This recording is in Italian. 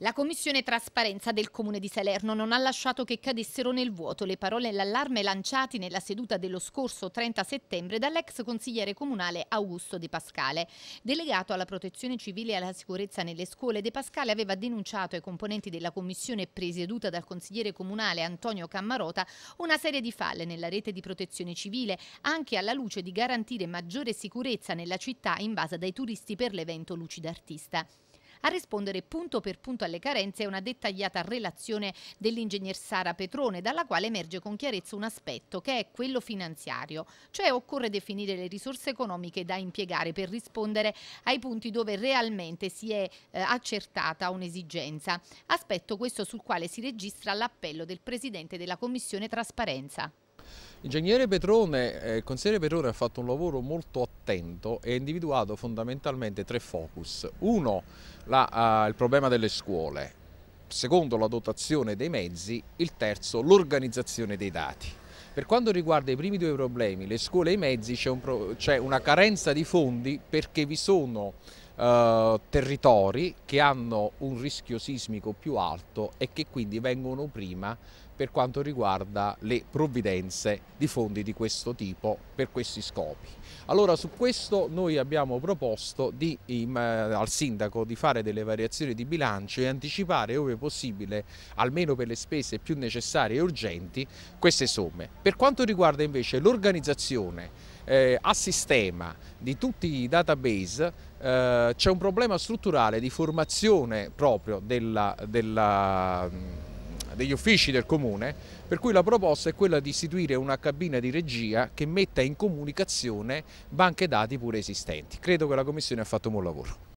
La Commissione Trasparenza del Comune di Salerno non ha lasciato che cadessero nel vuoto le parole e l'allarme lanciati nella seduta dello scorso 30 settembre dall'ex consigliere comunale Augusto De Pascale. Delegato alla protezione civile e alla sicurezza nelle scuole, De Pascale aveva denunciato ai componenti della Commissione presieduta dal consigliere comunale Antonio Cammarota una serie di falle nella rete di protezione civile, anche alla luce di garantire maggiore sicurezza nella città invasa dai turisti per l'evento Luci Artista. A rispondere punto per punto alle carenze è una dettagliata relazione dell'ingegner Sara Petrone, dalla quale emerge con chiarezza un aspetto che è quello finanziario, cioè occorre definire le risorse economiche da impiegare per rispondere ai punti dove realmente si è eh, accertata un'esigenza. Aspetto questo sul quale si registra l'appello del Presidente della Commissione Trasparenza. Ingegnere Petrone, eh, il consigliere Petrone ha fatto un lavoro molto attento e ha individuato fondamentalmente tre focus. Uno, la, uh, il problema delle scuole, secondo la dotazione dei mezzi, il terzo, l'organizzazione dei dati. Per quanto riguarda i primi due problemi, le scuole e i mezzi, c'è un una carenza di fondi perché vi sono eh, territori che hanno un rischio sismico più alto e che quindi vengono prima per quanto riguarda le provvidenze di fondi di questo tipo per questi scopi. Allora su questo noi abbiamo proposto di, in, eh, al sindaco di fare delle variazioni di bilancio e anticipare ove possibile, almeno per le spese più necessarie e urgenti, queste somme. Per quanto riguarda invece l'organizzazione eh, a sistema di tutti i database eh, c'è un problema strutturale di formazione proprio della, della, mm, degli uffici del comune, per cui la proposta è quella di istituire una cabina di regia che metta in comunicazione banche dati pure esistenti. Credo che la Commissione ha fatto un buon lavoro.